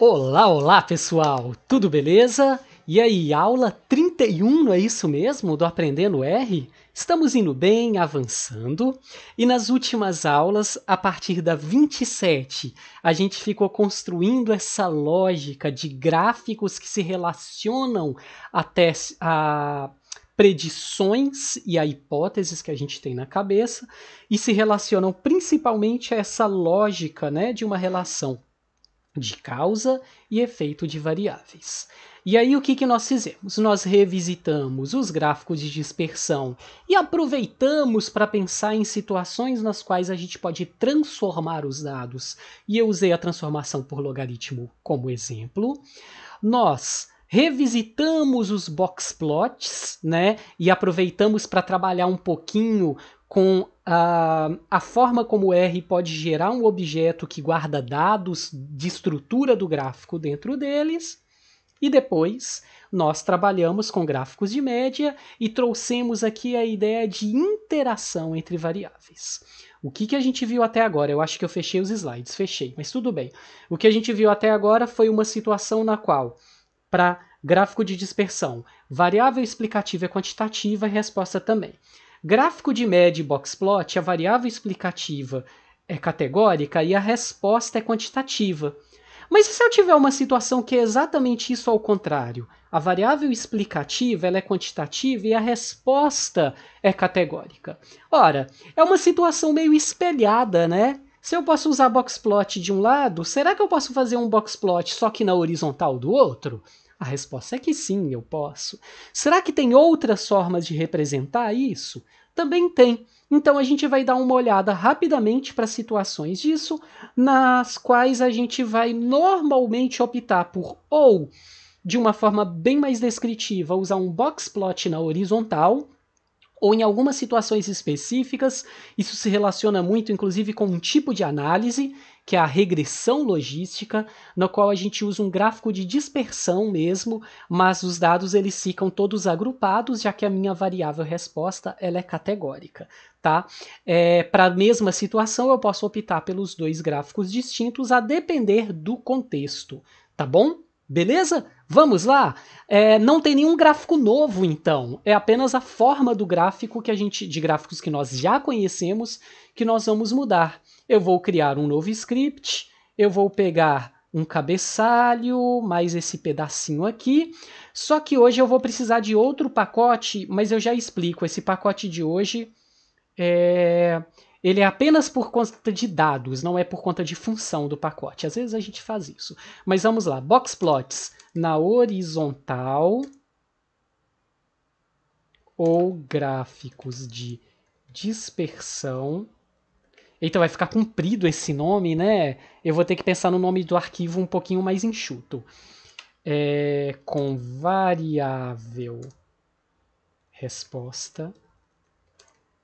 Olá, olá pessoal, tudo beleza? E aí, aula 31, não é isso mesmo? Do Aprendendo R? Estamos indo bem, avançando, e nas últimas aulas, a partir da 27, a gente ficou construindo essa lógica de gráficos que se relacionam até a predições e a hipóteses que a gente tem na cabeça e se relacionam principalmente a essa lógica, né, de uma relação de causa e efeito de variáveis. E aí o que, que nós fizemos? Nós revisitamos os gráficos de dispersão e aproveitamos para pensar em situações nas quais a gente pode transformar os dados. E eu usei a transformação por logaritmo como exemplo. Nós revisitamos os box plots, né? E aproveitamos para trabalhar um pouquinho com a, a forma como R pode gerar um objeto que guarda dados de estrutura do gráfico dentro deles. E depois nós trabalhamos com gráficos de média e trouxemos aqui a ideia de interação entre variáveis. O que, que a gente viu até agora? Eu acho que eu fechei os slides, fechei, mas tudo bem. O que a gente viu até agora foi uma situação na qual, para gráfico de dispersão, variável explicativa é quantitativa e resposta também. Gráfico de média e boxplot, a variável explicativa é categórica e a resposta é quantitativa. Mas e se eu tiver uma situação que é exatamente isso ao contrário? A variável explicativa ela é quantitativa e a resposta é categórica. Ora, é uma situação meio espelhada, né? Se eu posso usar boxplot de um lado, será que eu posso fazer um boxplot só que na horizontal do outro? A resposta é que sim, eu posso. Será que tem outras formas de representar isso? Também tem. Então a gente vai dar uma olhada rapidamente para situações disso, nas quais a gente vai normalmente optar por ou de uma forma bem mais descritiva, usar um box plot na horizontal, ou em algumas situações específicas, isso se relaciona muito inclusive com um tipo de análise, que é a regressão logística, na qual a gente usa um gráfico de dispersão mesmo, mas os dados eles ficam todos agrupados, já que a minha variável resposta ela é categórica. Tá? É, Para a mesma situação, eu posso optar pelos dois gráficos distintos a depender do contexto, tá bom? Beleza? Vamos lá? É, não tem nenhum gráfico novo, então. É apenas a forma do gráfico que a gente, de gráficos que nós já conhecemos, que nós vamos mudar. Eu vou criar um novo script, eu vou pegar um cabeçalho, mais esse pedacinho aqui. Só que hoje eu vou precisar de outro pacote, mas eu já explico. Esse pacote de hoje é... Ele é apenas por conta de dados, não é por conta de função do pacote. Às vezes a gente faz isso. Mas vamos lá, box plots na horizontal ou gráficos de dispersão então vai ficar comprido esse nome, né? Eu vou ter que pensar no nome do arquivo um pouquinho mais enxuto. É, com variável resposta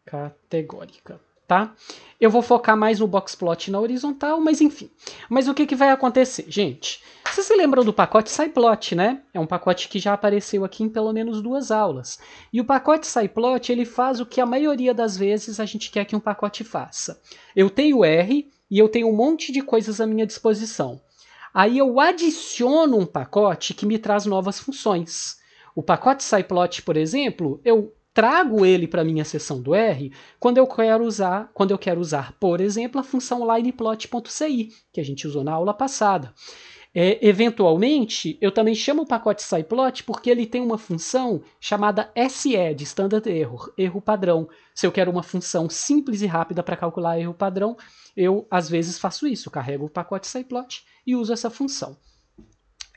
categórica, tá? Eu vou focar mais no box plot na horizontal, mas enfim. Mas o que, que vai acontecer? Gente, vocês se lembram do pacote Cyplot, né? É um pacote que já apareceu aqui em pelo menos duas aulas. E o pacote Cyplot, ele faz o que a maioria das vezes a gente quer que um pacote faça. Eu tenho R e eu tenho um monte de coisas à minha disposição. Aí eu adiciono um pacote que me traz novas funções. O pacote Cyplot, por exemplo, eu trago ele para minha seção do R quando eu quero usar, quando eu quero usar, por exemplo, a função lineplot.ci, que a gente usou na aula passada. É, eventualmente, eu também chamo o pacote SciPlot porque ele tem uma função chamada SE, de Standard Error, erro padrão. Se eu quero uma função simples e rápida para calcular erro padrão, eu às vezes faço isso, carrego o pacote SciPlot e uso essa função.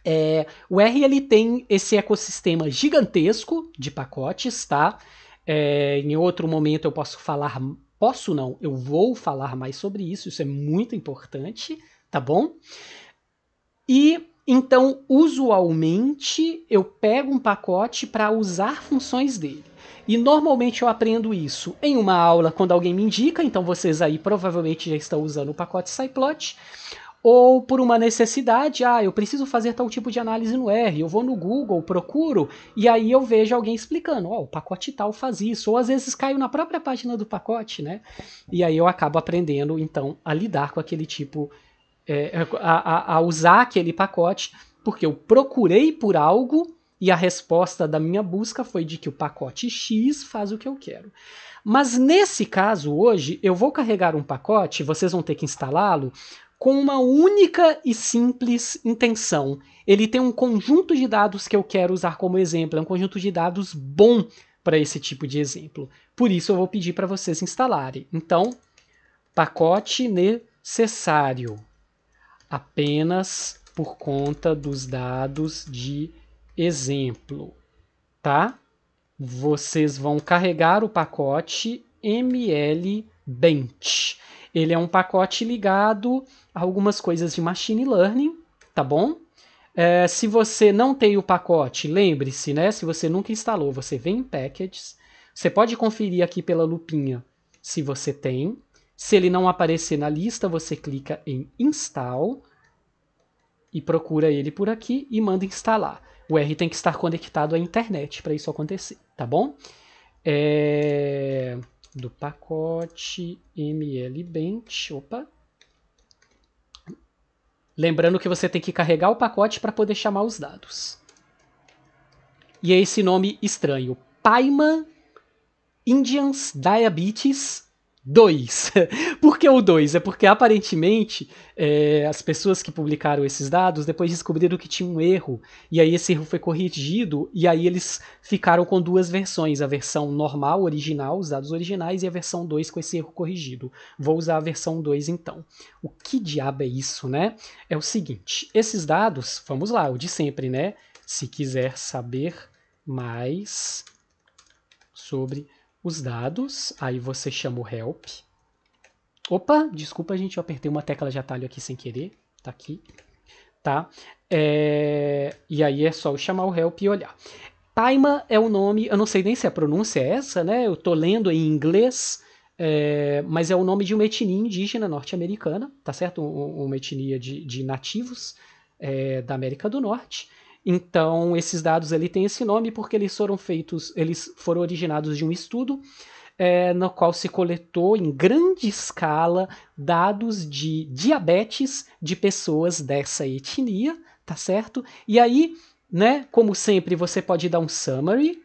É, o R ele tem esse ecossistema gigantesco de pacotes, tá? É, em outro momento eu posso falar, posso não, eu vou falar mais sobre isso, isso é muito importante, tá bom? E então, usualmente, eu pego um pacote para usar funções dele. E normalmente eu aprendo isso em uma aula quando alguém me indica, então vocês aí provavelmente já estão usando o pacote Cyplot, ou por uma necessidade, ah, eu preciso fazer tal tipo de análise no R, eu vou no Google, procuro, e aí eu vejo alguém explicando, ó, oh, o pacote tal faz isso, ou às vezes caio na própria página do pacote, né? E aí eu acabo aprendendo, então, a lidar com aquele tipo de é, é a, a usar aquele pacote, porque eu procurei por algo e a resposta da minha busca foi de que o pacote X faz o que eu quero. Mas nesse caso, hoje, eu vou carregar um pacote, vocês vão ter que instalá-lo, com uma única e simples intenção. Ele tem um conjunto de dados que eu quero usar como exemplo, é um conjunto de dados bom para esse tipo de exemplo. Por isso, eu vou pedir para vocês instalarem. Então, pacote necessário apenas por conta dos dados de exemplo, tá? Vocês vão carregar o pacote MLBench. Ele é um pacote ligado a algumas coisas de machine learning, tá bom? É, se você não tem o pacote, lembre-se, né? Se você nunca instalou, você vem em packages. Você pode conferir aqui pela lupinha se você tem. Se ele não aparecer na lista, você clica em Install e procura ele por aqui e manda instalar. O R tem que estar conectado à internet para isso acontecer, tá bom? É... Do pacote mlbench, opa. Lembrando que você tem que carregar o pacote para poder chamar os dados. E é esse nome estranho, Paiman Indians Diabetes 2. Por que o 2? É porque aparentemente é, as pessoas que publicaram esses dados depois descobriram que tinha um erro, e aí esse erro foi corrigido, e aí eles ficaram com duas versões: a versão normal, original, os dados originais, e a versão 2 com esse erro corrigido. Vou usar a versão 2 então. O que diabo é isso, né? É o seguinte: esses dados, vamos lá, o de sempre, né? Se quiser saber mais sobre os dados, aí você chama o help. Opa, desculpa, gente, eu apertei uma tecla de atalho aqui sem querer, tá aqui, tá? É, e aí é só eu chamar o help e olhar. Paima é o nome, eu não sei nem se a pronúncia é essa, né? Eu tô lendo em inglês, é, mas é o nome de uma etnia indígena norte-americana, tá certo? Um, uma etnia de, de nativos é, da América do Norte. Então, esses dados ali têm esse nome porque eles foram feitos, eles foram originados de um estudo é, no qual se coletou em grande escala dados de diabetes de pessoas dessa etnia, tá certo? E aí, né, como sempre, você pode dar um summary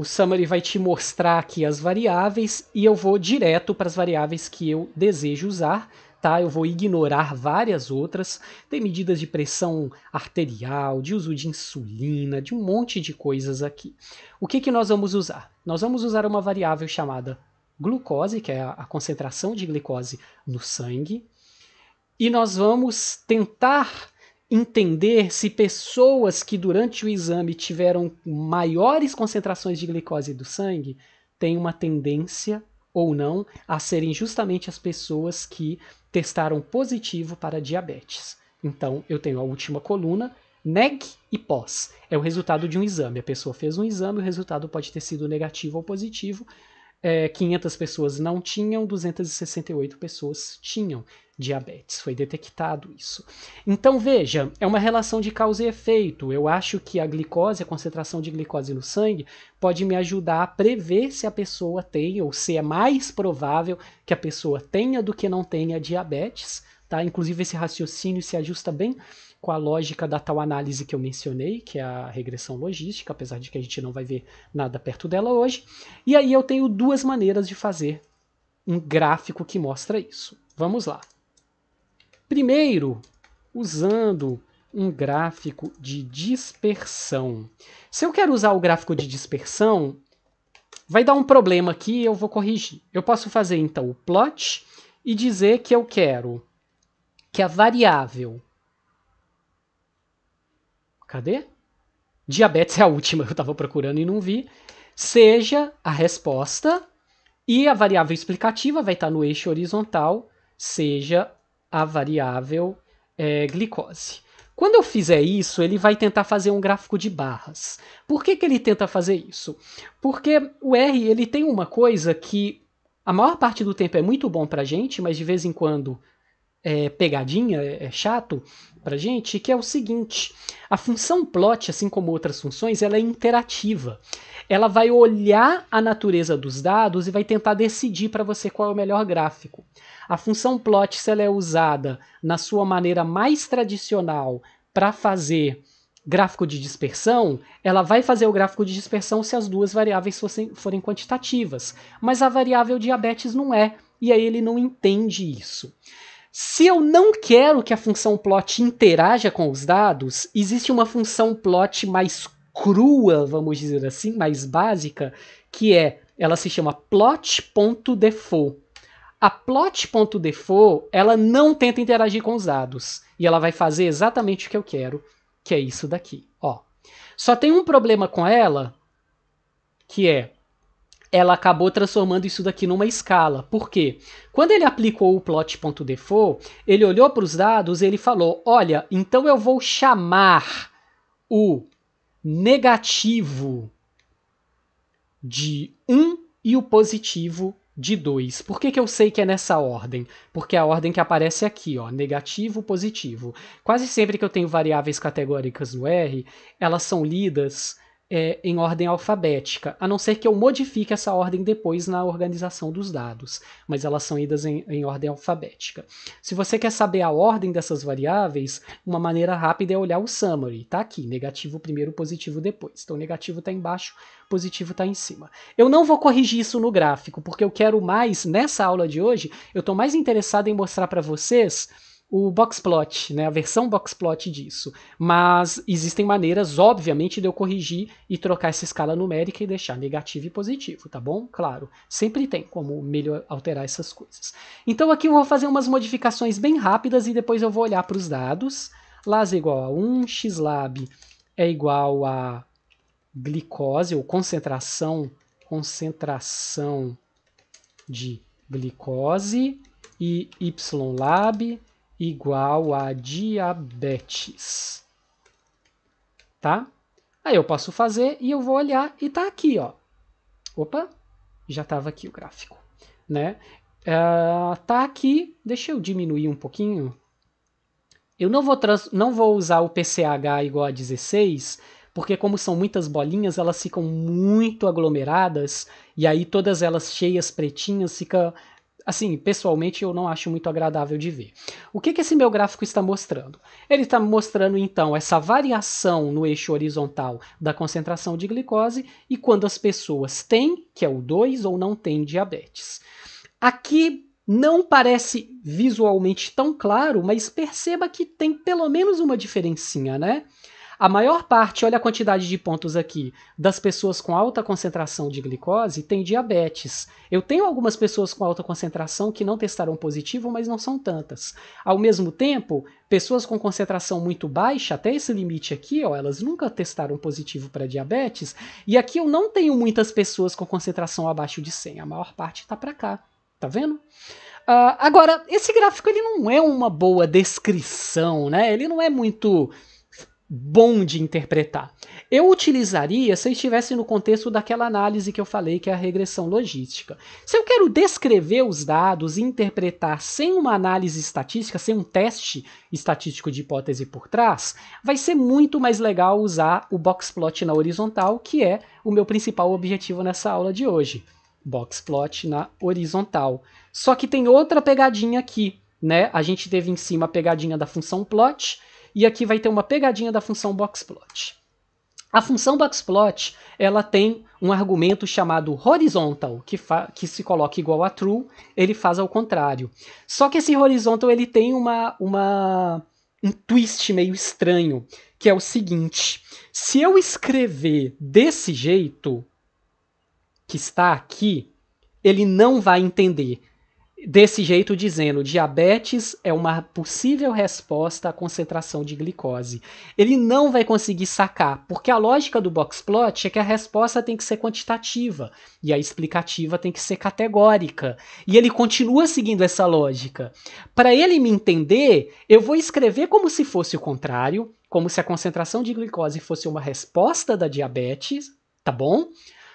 O summary vai te mostrar aqui as variáveis e eu vou direto para as variáveis que eu desejo usar, tá? Eu vou ignorar várias outras. Tem medidas de pressão arterial, de uso de insulina, de um monte de coisas aqui. O que, que nós vamos usar? Nós vamos usar uma variável chamada glucose, que é a concentração de glicose no sangue, e nós vamos tentar entender se pessoas que durante o exame tiveram maiores concentrações de glicose do sangue têm uma tendência ou não a serem justamente as pessoas que testaram positivo para diabetes. Então, eu tenho a última coluna, neg e pós. É o resultado de um exame. A pessoa fez um exame, o resultado pode ter sido negativo ou positivo. É, 500 pessoas não tinham, 268 pessoas tinham diabetes. Foi detectado isso. Então veja, é uma relação de causa e efeito. Eu acho que a glicose, a concentração de glicose no sangue, pode me ajudar a prever se a pessoa tem ou se é mais provável que a pessoa tenha do que não tenha diabetes. Tá? Inclusive esse raciocínio se ajusta bem com a lógica da tal análise que eu mencionei, que é a regressão logística, apesar de que a gente não vai ver nada perto dela hoje. E aí eu tenho duas maneiras de fazer um gráfico que mostra isso. Vamos lá. Primeiro, usando um gráfico de dispersão. Se eu quero usar o gráfico de dispersão, vai dar um problema aqui e eu vou corrigir. Eu posso fazer então o plot e dizer que eu quero que a variável. Cadê? Diabetes é a última, eu estava procurando e não vi. Seja a resposta e a variável explicativa vai estar no eixo horizontal, seja a variável é, glicose. Quando eu fizer isso, ele vai tentar fazer um gráfico de barras. Por que, que ele tenta fazer isso? Porque o R ele tem uma coisa que a maior parte do tempo é muito bom para gente, mas de vez em quando é, pegadinha, é, é, chato pra gente, que é o seguinte: a função plot, assim como outras funções, ela é interativa. Ela vai olhar a natureza dos dados e vai tentar decidir para você qual é o melhor gráfico. A função plot, se ela é usada na sua maneira mais tradicional para fazer gráfico de dispersão, ela vai fazer o gráfico de dispersão se as duas variáveis fossem, forem quantitativas. Mas a variável diabetes não é, e aí ele não entende isso. Se eu não quero que a função plot interaja com os dados, existe uma função plot mais crua, vamos dizer assim, mais básica, que é, ela se chama plot.default. A plot.default, ela não tenta interagir com os dados, e ela vai fazer exatamente o que eu quero, que é isso daqui, ó. Só tem um problema com ela, que é ela acabou transformando isso daqui numa escala. Por quê? Quando ele aplicou o plot.default, ele olhou para os dados e ele falou: "Olha, então eu vou chamar o negativo de 1 e o positivo de 2. Por que, que eu sei que é nessa ordem? Porque é a ordem que aparece aqui, ó, negativo, positivo. Quase sempre que eu tenho variáveis categóricas no R, elas são lidas é, em ordem alfabética, a não ser que eu modifique essa ordem depois na organização dos dados, mas elas são idas em, em ordem alfabética. Se você quer saber a ordem dessas variáveis, uma maneira rápida é olhar o summary, tá aqui, negativo primeiro, positivo depois. Então negativo está embaixo, positivo está em cima. Eu não vou corrigir isso no gráfico, porque eu quero mais, nessa aula de hoje, eu estou mais interessado em mostrar para vocês o boxplot, né, a versão boxplot disso. Mas existem maneiras, obviamente, de eu corrigir e trocar essa escala numérica e deixar negativo e positivo, tá bom? Claro, sempre tem como melhor alterar essas coisas. Então aqui eu vou fazer umas modificações bem rápidas e depois eu vou olhar para os dados. Las é igual a 1, xlab é igual a glicose ou concentração concentração de glicose e ylab igual a diabetes. Tá? Aí eu posso fazer e eu vou olhar e tá aqui, ó. Opa, já estava aqui o gráfico, né? Uh, tá aqui, deixa eu diminuir um pouquinho. Eu não vou, não vou usar o PCH igual a 16, porque como são muitas bolinhas, elas ficam muito aglomeradas, e aí todas elas cheias pretinhas, fica assim, pessoalmente eu não acho muito agradável de ver. O que, que esse meu gráfico está mostrando? Ele está mostrando então essa variação no eixo horizontal da concentração de glicose e quando as pessoas têm, que é o 2, ou não têm diabetes. Aqui não parece visualmente tão claro, mas perceba que tem pelo menos uma diferencinha, né? A maior parte, olha a quantidade de pontos aqui, das pessoas com alta concentração de glicose tem diabetes. Eu tenho algumas pessoas com alta concentração que não testaram positivo, mas não são tantas. Ao mesmo tempo, pessoas com concentração muito baixa, até esse limite aqui, ó, elas nunca testaram positivo para diabetes. E aqui eu não tenho muitas pessoas com concentração abaixo de 100, a maior parte está para cá. Tá vendo? Uh, agora, esse gráfico ele não é uma boa descrição, né? Ele não é muito bom de interpretar. Eu utilizaria se estivesse no contexto daquela análise que eu falei, que é a regressão logística. Se eu quero descrever os dados e interpretar sem uma análise estatística, sem um teste estatístico de hipótese por trás, vai ser muito mais legal usar o boxplot na horizontal, que é o meu principal objetivo nessa aula de hoje. Boxplot na horizontal. Só que tem outra pegadinha aqui, né? A gente teve em cima a pegadinha da função plot, e aqui vai ter uma pegadinha da função boxplot. A função boxplot ela tem um argumento chamado horizontal, que, que se coloca igual a true, ele faz ao contrário. Só que esse horizontal ele tem uma, uma, um twist meio estranho, que é o seguinte: se eu escrever desse jeito que está aqui, ele não vai entender desse jeito dizendo: diabetes é uma possível resposta à concentração de glicose. Ele não vai conseguir sacar, porque a lógica do boxplot é que a resposta tem que ser quantitativa e a explicativa tem que ser categórica. E ele continua seguindo essa lógica. Para ele me entender, eu vou escrever como se fosse o contrário, como se a concentração de glicose fosse uma resposta da diabetes, tá bom?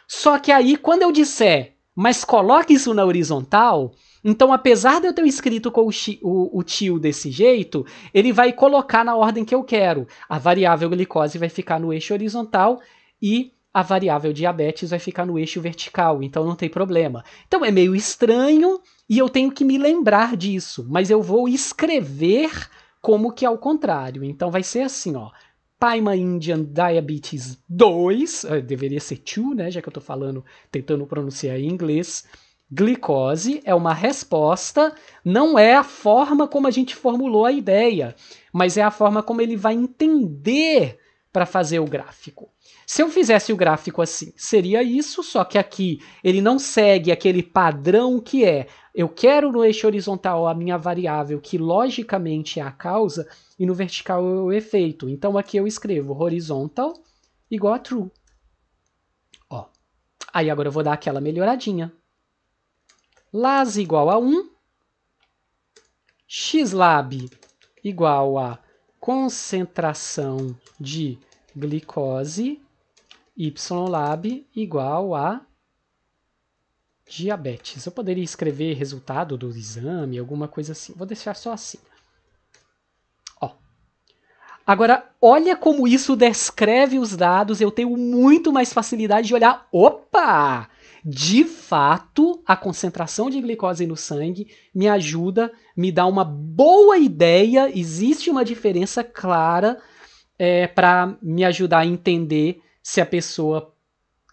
Só que aí, quando eu disser, mas coloque isso na horizontal, então, apesar de eu ter escrito com o, o, o tio desse jeito, ele vai colocar na ordem que eu quero. A variável glicose vai ficar no eixo horizontal e a variável diabetes vai ficar no eixo vertical, então não tem problema. Então é meio estranho e eu tenho que me lembrar disso, mas eu vou escrever como que ao é contrário. Então vai ser assim, ó. Paima Indian Diabetes 2, eh, deveria ser 2, né, já que eu tô falando, tentando pronunciar em inglês. Glicose é uma resposta, não é a forma como a gente formulou a ideia, mas é a forma como ele vai entender para fazer o gráfico. Se eu fizesse o gráfico assim, seria isso, só que aqui ele não segue aquele padrão que é eu quero no eixo horizontal a minha variável, que logicamente é a causa, e no vertical é o efeito. Então aqui eu escrevo horizontal igual a true. Ó. Aí agora eu vou dar aquela melhoradinha. Las igual a 1, xlab igual a concentração de glicose, ylab igual a diabetes. Eu poderia escrever resultado do exame, alguma coisa assim. Vou deixar só assim. Ó. Agora, olha como isso descreve os dados. Eu tenho muito mais facilidade de olhar. Opa! de fato, a concentração de glicose no sangue me ajuda, me dá uma boa ideia, existe uma diferença clara é, eh, para me ajudar a entender se a pessoa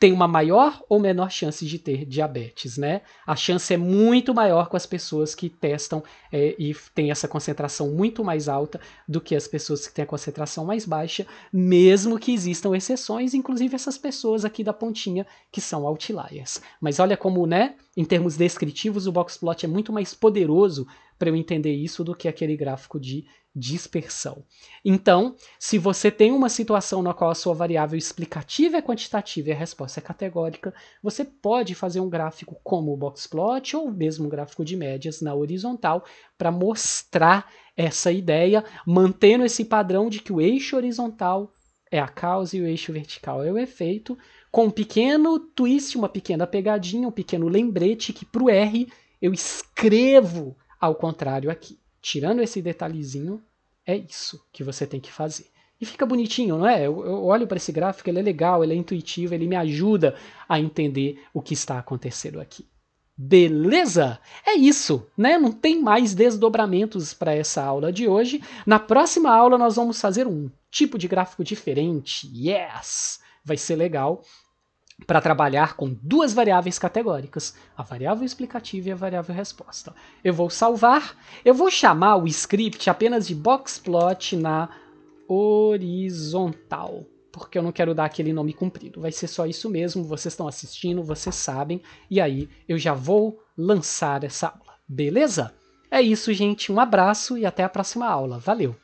tem uma maior ou menor chance de ter diabetes, né? A chance é muito maior com as pessoas que testam é, e têm essa concentração muito mais alta do que as pessoas que têm a concentração mais baixa, mesmo que existam exceções, inclusive essas pessoas aqui da pontinha que são outliers. Mas olha como, né? Em termos descritivos, o boxplot é muito mais poderoso para eu entender isso do que aquele gráfico de dispersão. Então, se você tem uma situação na qual a sua variável explicativa é quantitativa e a resposta é categórica, você pode fazer um gráfico como o boxplot ou mesmo um gráfico de médias na horizontal para mostrar essa ideia, mantendo esse padrão de que o eixo horizontal é a causa e o eixo vertical é o efeito, com um pequeno twist, uma pequena pegadinha, um pequeno lembrete que para o R eu escrevo ao contrário aqui. Tirando esse detalhezinho, é isso que você tem que fazer. E fica bonitinho, não é? Eu, eu olho para esse gráfico, ele é legal, ele é intuitivo, ele me ajuda a entender o que está acontecendo aqui. Beleza? É isso, né? Não tem mais desdobramentos para essa aula de hoje. Na próxima aula nós vamos fazer um tipo de gráfico diferente. Yes! Vai ser legal para trabalhar com duas variáveis categóricas, a variável explicativa e a variável resposta. Eu vou salvar, eu vou chamar o script apenas de boxplot na horizontal, porque eu não quero dar aquele nome comprido. Vai ser só isso mesmo, vocês estão assistindo, vocês sabem, e aí eu já vou lançar essa aula, beleza? É isso, gente, um abraço e até a próxima aula. Valeu!